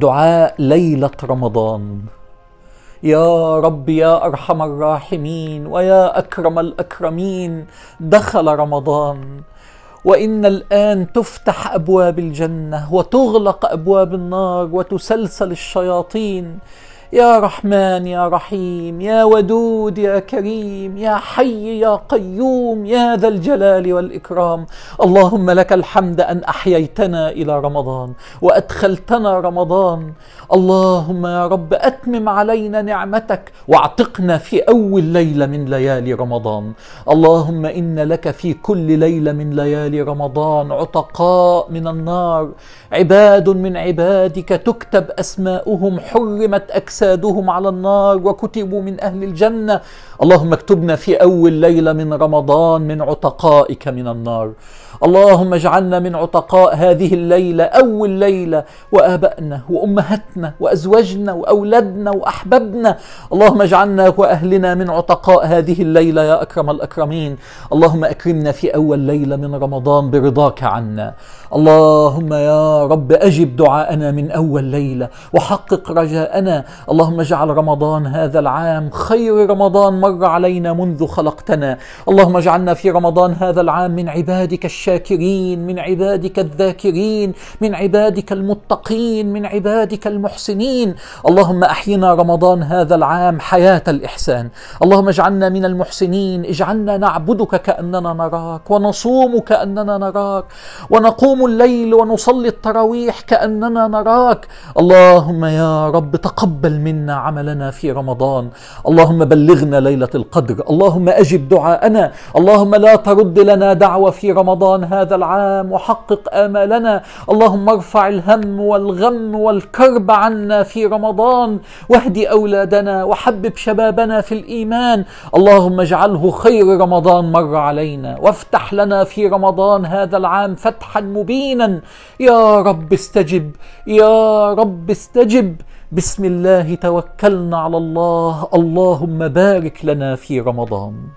دعاء ليله رمضان يا رب يا ارحم الراحمين ويا اكرم الاكرمين دخل رمضان وان الان تفتح ابواب الجنه وتغلق ابواب النار وتسلسل الشياطين يا رحمن يا رحيم يا ودود يا كريم يا حي يا قيوم يا ذا الجلال والاكرام اللهم لك الحمد ان احييتنا الى رمضان وادخلتنا رمضان اللهم يا رب اتمم علينا نعمتك واعتقنا في اول ليله من ليالي رمضان اللهم ان لك في كل ليله من ليالي رمضان عتقاء من النار عباد من عبادك تكتب اسماؤهم حرمت اكسامهم أجسادهم على النار وكتبوا من أهل الجنة اللهم اكتبنا في أول ليلة من رمضان من عتقائك من النار اللهم اجعلنا من عتقاء هذه الليلة أول ليلة وآبائنا وأمهاتنا وأزواجنا وأولادنا وأحبابنا اللهم اجعلنا وأهلنا من عتقاء هذه الليلة يا أكرم الأكرمين اللهم أكرمنا في أول ليلة من رمضان برضاك عنا اللهم يا رب أجب دعاءنا من أول ليلة وحقق رجاءنا اللهم اجعل رمضان هذا العام خير رمضان مر علينا منذ خلقتنا اللهم اجعلنا في رمضان هذا العام من عبادك الشاكرين من عبادك الذاكرين من عبادك المتقين من عبادك المحسنين اللهم احينا رمضان هذا العام حياه الاحسان اللهم اجعلنا من المحسنين اجعلنا نعبدك كاننا نراك ونصوم كاننا نراك ونقوم الليل ونصلي التراويح كاننا نراك اللهم يا رب تقبل منا عملنا في رمضان اللهم بلغنا ليله القدر اللهم اجب دعاءنا اللهم لا ترد لنا دعوه في رمضان هذا العام وحقق امالنا اللهم ارفع الهم والغم والكرب عنا في رمضان واهدي اولادنا وحبب شبابنا في الايمان اللهم اجعله خير رمضان مر علينا وافتح لنا في رمضان هذا العام فتحا مبينا يا رب استجب يا رب استجب بسم الله توكلنا على الله اللهم بارك لنا في رمضان